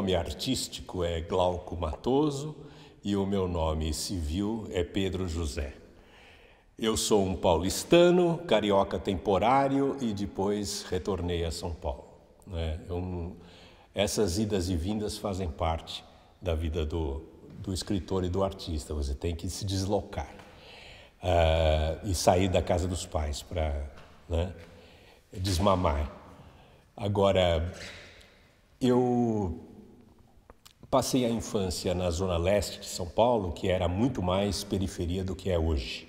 nome artístico é Glauco Matoso e o meu nome civil é Pedro José. Eu sou um paulistano, carioca temporário e depois retornei a São Paulo. Né? Eu, essas idas e vindas fazem parte da vida do, do escritor e do artista, você tem que se deslocar uh, e sair da casa dos pais para né, desmamar. Agora, eu Passei a infância na zona leste de São Paulo, que era muito mais periferia do que é hoje.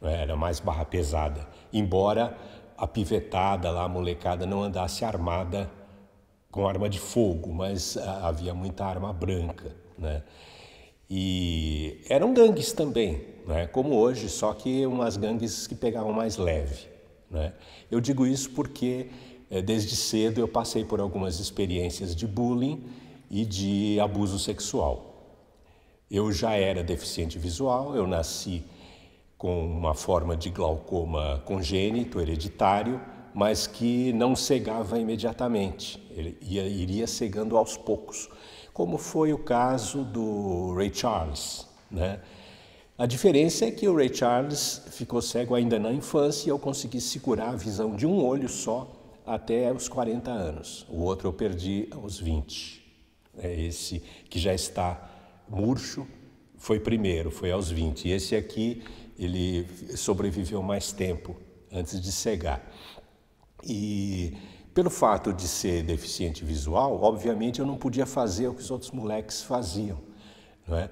Né? Era mais barra pesada, embora a pivetada lá, a molecada, não andasse armada com arma de fogo, mas ah, havia muita arma branca, né? E eram gangues também, né? Como hoje, só que umas gangues que pegavam mais leve, né? Eu digo isso porque eh, desde cedo eu passei por algumas experiências de bullying e de abuso sexual. Eu já era deficiente visual, eu nasci com uma forma de glaucoma congênito, hereditário, mas que não cegava imediatamente, ele ia, iria cegando aos poucos, como foi o caso do Ray Charles. Né? A diferença é que o Ray Charles ficou cego ainda na infância e eu consegui segurar a visão de um olho só até os 40 anos. O outro eu perdi aos 20. Né? Esse que já está murcho foi primeiro, foi aos 20. esse aqui, ele sobreviveu mais tempo antes de cegar. E pelo fato de ser deficiente visual, obviamente eu não podia fazer o que os outros moleques faziam, não é?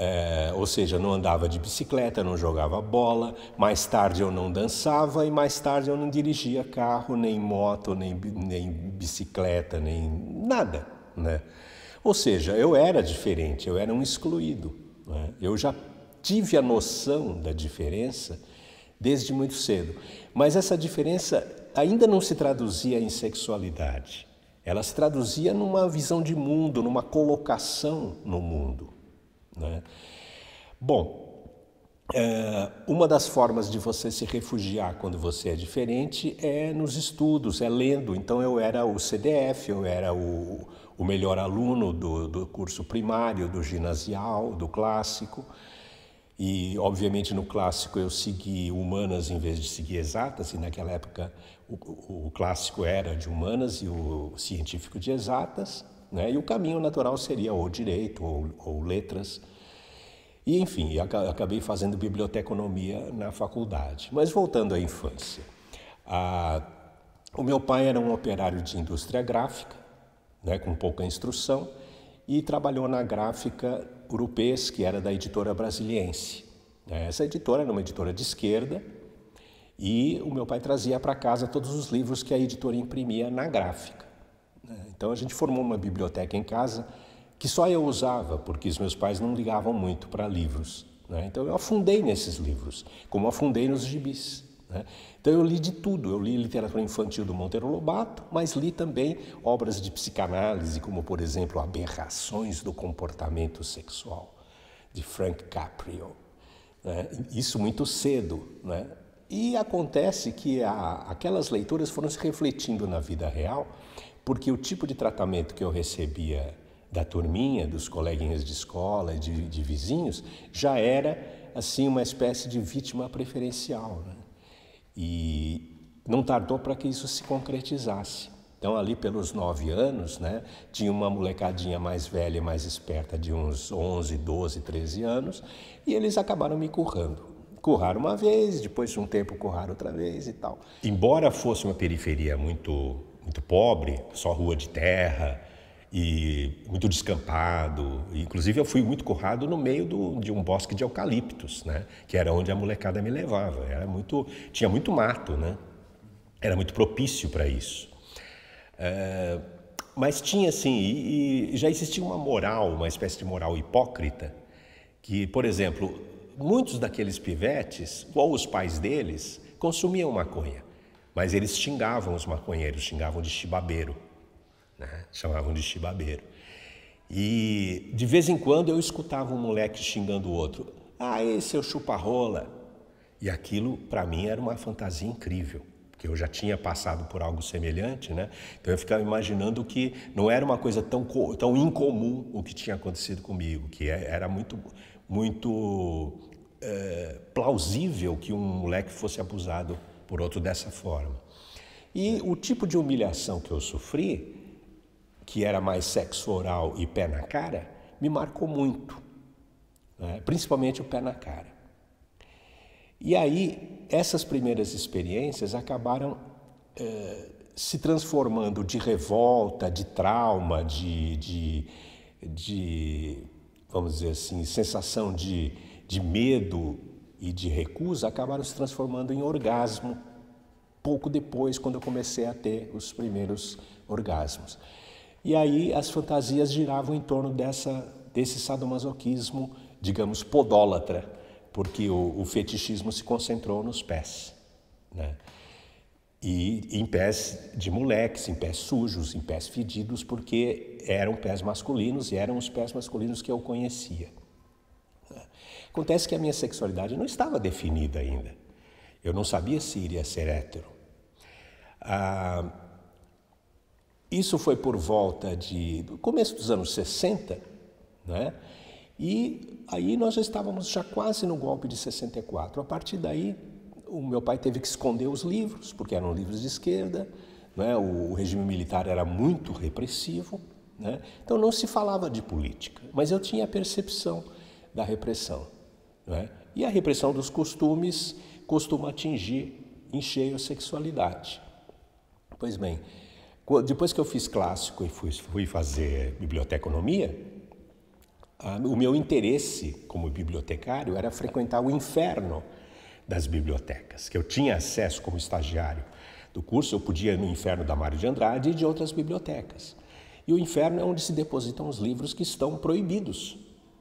É, ou seja, não andava de bicicleta, não jogava bola, mais tarde eu não dançava e mais tarde eu não dirigia carro, nem moto, nem, nem bicicleta, nem nada, né? Ou seja, eu era diferente, eu era um excluído. Né? Eu já tive a noção da diferença desde muito cedo. Mas essa diferença ainda não se traduzia em sexualidade. Ela se traduzia numa visão de mundo, numa colocação no mundo. Né? Bom, é, uma das formas de você se refugiar quando você é diferente é nos estudos, é lendo. Então eu era o CDF, eu era o, o melhor aluno do, do curso primário, do ginasial, do clássico. E, obviamente, no clássico eu segui humanas em vez de seguir exatas, e naquela época o, o clássico era de humanas e o científico de exatas, né? e o caminho natural seria ou direito ou, ou letras. E, enfim, acabei fazendo biblioteconomia na faculdade. Mas voltando à infância, a, o meu pai era um operário de indústria gráfica, né, com pouca instrução, e trabalhou na gráfica Urupês, que era da editora brasiliense. É, essa editora era uma editora de esquerda, e o meu pai trazia para casa todos os livros que a editora imprimia na gráfica. Né. Então a gente formou uma biblioteca em casa que só eu usava, porque os meus pais não ligavam muito para livros. Né. Então eu afundei nesses livros, como afundei nos gibis. Né? Então eu li de tudo, eu li literatura infantil do Monteiro Lobato, mas li também obras de psicanálise, como por exemplo Aberrações do Comportamento Sexual, de Frank Caprio. Né? Isso muito cedo. Né? E acontece que a, aquelas leituras foram se refletindo na vida real, porque o tipo de tratamento que eu recebia da turminha, dos coleguinhas de escola, de, de vizinhos, já era assim uma espécie de vítima preferencial. Né? E não tardou para que isso se concretizasse. Então, ali pelos nove anos, né, tinha uma molecadinha mais velha, mais esperta, de uns 11, 12, 13 anos, e eles acabaram me currando. Curraram uma vez, depois de um tempo curraram outra vez e tal. Embora fosse uma periferia muito, muito pobre, só rua de terra, e muito descampado. Inclusive, eu fui muito currado no meio do, de um bosque de eucaliptos, né? que era onde a molecada me levava. Era muito, tinha muito mato, né? era muito propício para isso. É, mas tinha, assim, e, e já existia uma moral, uma espécie de moral hipócrita, que, por exemplo, muitos daqueles pivetes, ou os pais deles, consumiam maconha, mas eles xingavam os maconheiros, xingavam de chibabeiro né? chamavam de chibabeiro. E de vez em quando eu escutava um moleque xingando o outro, ah, esse é o chupa-rola. E aquilo para mim era uma fantasia incrível, porque eu já tinha passado por algo semelhante, né? Então eu ficava imaginando que não era uma coisa tão, tão incomum o que tinha acontecido comigo, que é, era muito, muito é, plausível que um moleque fosse abusado por outro dessa forma. E o tipo de humilhação que eu sofri que era mais sexo oral e pé na cara, me marcou muito, né? principalmente o pé na cara. E aí, essas primeiras experiências acabaram eh, se transformando de revolta, de trauma, de, de, de vamos dizer assim, sensação de, de medo e de recusa, acabaram se transformando em orgasmo pouco depois, quando eu comecei a ter os primeiros orgasmos. E aí as fantasias giravam em torno dessa, desse sadomasoquismo, digamos, podólatra, porque o, o fetichismo se concentrou nos pés. Né? E em pés de moleques, em pés sujos, em pés fedidos, porque eram pés masculinos e eram os pés masculinos que eu conhecia. Né? Acontece que a minha sexualidade não estava definida ainda. Eu não sabia se iria ser hétero. Ah, isso foi por volta de começo dos anos 60, né? E aí nós estávamos já quase no golpe de 64. A partir daí, o meu pai teve que esconder os livros, porque eram livros de esquerda, né? o regime militar era muito repressivo, né? Então não se falava de política, mas eu tinha a percepção da repressão. Né? E a repressão dos costumes costuma atingir em cheio a sexualidade. Pois bem, depois que eu fiz clássico e fui, fui fazer biblioteconomia, o meu interesse como bibliotecário era frequentar o inferno das bibliotecas, que eu tinha acesso como estagiário do curso, eu podia ir no inferno da Mário de Andrade e de outras bibliotecas. E o inferno é onde se depositam os livros que estão proibidos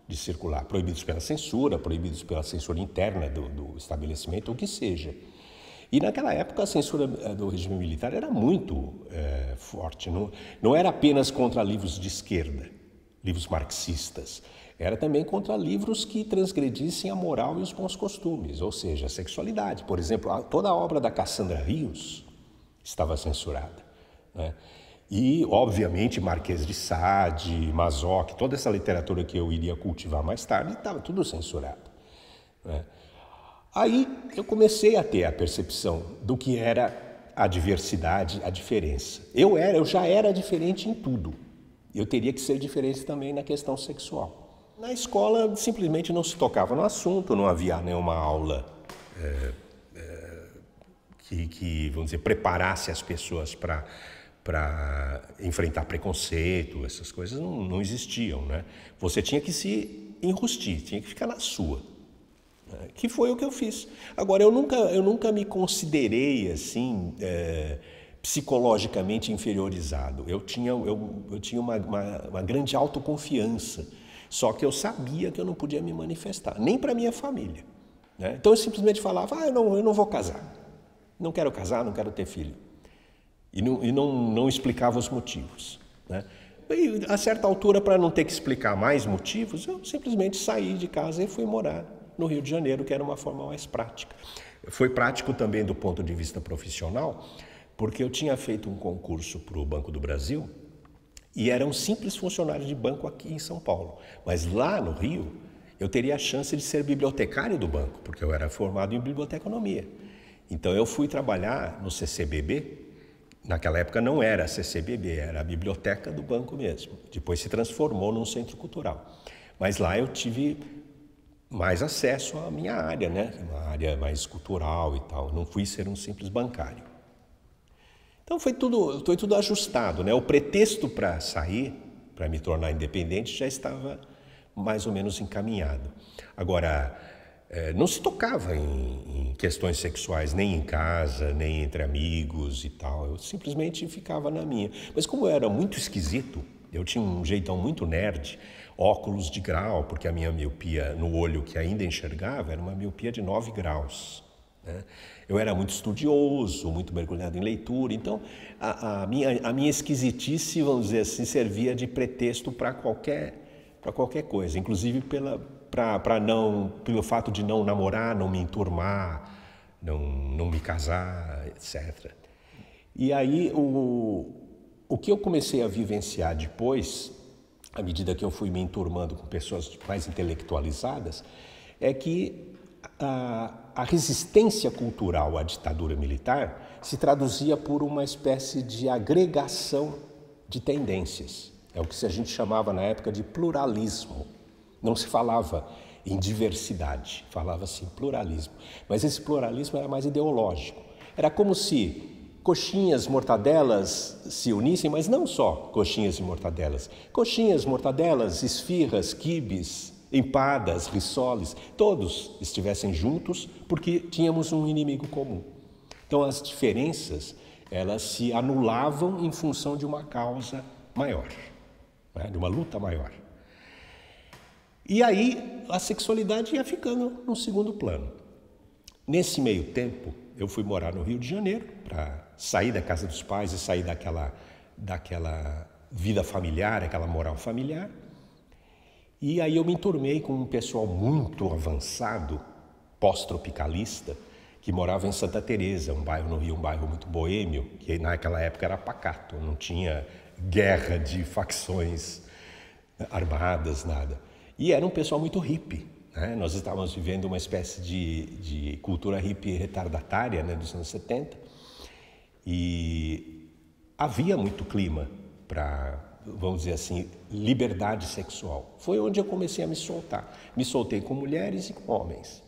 de circular, proibidos pela censura, proibidos pela censura interna do, do estabelecimento, o que seja. E naquela época a censura eh, do regime militar era muito é, forte. Não, não era apenas contra livros de esquerda, livros marxistas. Era também contra livros que transgredissem a moral e os bons costumes, ou seja, a sexualidade. Por exemplo, toda a obra da Cassandra Rios estava censurada. Né? E, obviamente, Marquês de Sade, Mazoc, toda essa literatura que eu iria cultivar mais tarde, estava tudo censurado. Né? Aí eu comecei a ter a percepção do que era a diversidade, a diferença. Eu era, eu já era diferente em tudo. Eu teria que ser diferente também na questão sexual. Na escola simplesmente não se tocava no assunto, não havia nenhuma aula é, é, que, que, vamos dizer, preparasse as pessoas para para enfrentar preconceito, essas coisas não, não existiam, né? Você tinha que se enrustir, tinha que ficar na sua que foi o que eu fiz. Agora, eu nunca, eu nunca me considerei assim é, psicologicamente inferiorizado. Eu tinha, eu, eu tinha uma, uma, uma, grande autoconfiança, só que eu sabia que eu não podia me manifestar, nem para minha família. Né? Então eu simplesmente falava: ah, eu não, eu não vou casar, não quero casar, não quero ter filho. E não, e não, não explicava os motivos. Né? E a certa altura, para não ter que explicar mais motivos, eu simplesmente saí de casa e fui morar no Rio de Janeiro, que era uma forma mais prática. Foi prático também do ponto de vista profissional, porque eu tinha feito um concurso para o Banco do Brasil e era um simples funcionário de banco aqui em São Paulo. Mas lá no Rio, eu teria a chance de ser bibliotecário do banco, porque eu era formado em biblioteconomia. Então eu fui trabalhar no CCBB. Naquela época não era a CCBB, era a biblioteca do banco mesmo. Depois se transformou num centro cultural. Mas lá eu tive mais acesso à minha área, né? Uma área mais cultural e tal. Não fui ser um simples bancário. Então foi tudo, foi tudo ajustado, né? O pretexto para sair, para me tornar independente, já estava mais ou menos encaminhado. Agora, é, não se tocava em, em questões sexuais nem em casa, nem entre amigos e tal. Eu simplesmente ficava na minha. Mas como eu era muito esquisito, eu tinha um jeitão muito nerd, óculos de grau, porque a minha miopia no olho que ainda enxergava era uma miopia de 9 graus. Né? Eu era muito estudioso, muito mergulhado em leitura, então a, a, minha, a minha esquisitice, vamos dizer assim, servia de pretexto para qualquer, qualquer coisa, inclusive pela, pra, pra não, pelo fato de não namorar, não me enturmar, não, não me casar, etc. E aí o, o que eu comecei a vivenciar depois, à medida que eu fui me enturmando com pessoas mais intelectualizadas, é que a, a resistência cultural à ditadura militar se traduzia por uma espécie de agregação de tendências. É o que a gente chamava na época de pluralismo. Não se falava em diversidade, falava-se em pluralismo. Mas esse pluralismo era mais ideológico. Era como se coxinhas, mortadelas se unissem, mas não só coxinhas e mortadelas. Coxinhas, mortadelas, esfirras, quibes, empadas, rissoles, todos estivessem juntos porque tínhamos um inimigo comum. Então as diferenças elas se anulavam em função de uma causa maior, né? de uma luta maior. E aí a sexualidade ia ficando no segundo plano. Nesse meio tempo, eu fui morar no Rio de Janeiro para sair da casa dos pais e sair daquela, daquela vida familiar, aquela moral familiar. E aí eu me enturmei com um pessoal muito avançado, pós-tropicalista, que morava em Santa Teresa, um bairro no Rio, um bairro muito boêmio, que naquela época era pacato, não tinha guerra de facções eh, armadas, nada. E era um pessoal muito hippie. Né? Nós estávamos vivendo uma espécie de, de cultura hippie retardatária né, dos anos 70. E havia muito clima para, vamos dizer assim, liberdade sexual. Foi onde eu comecei a me soltar. Me soltei com mulheres e com homens.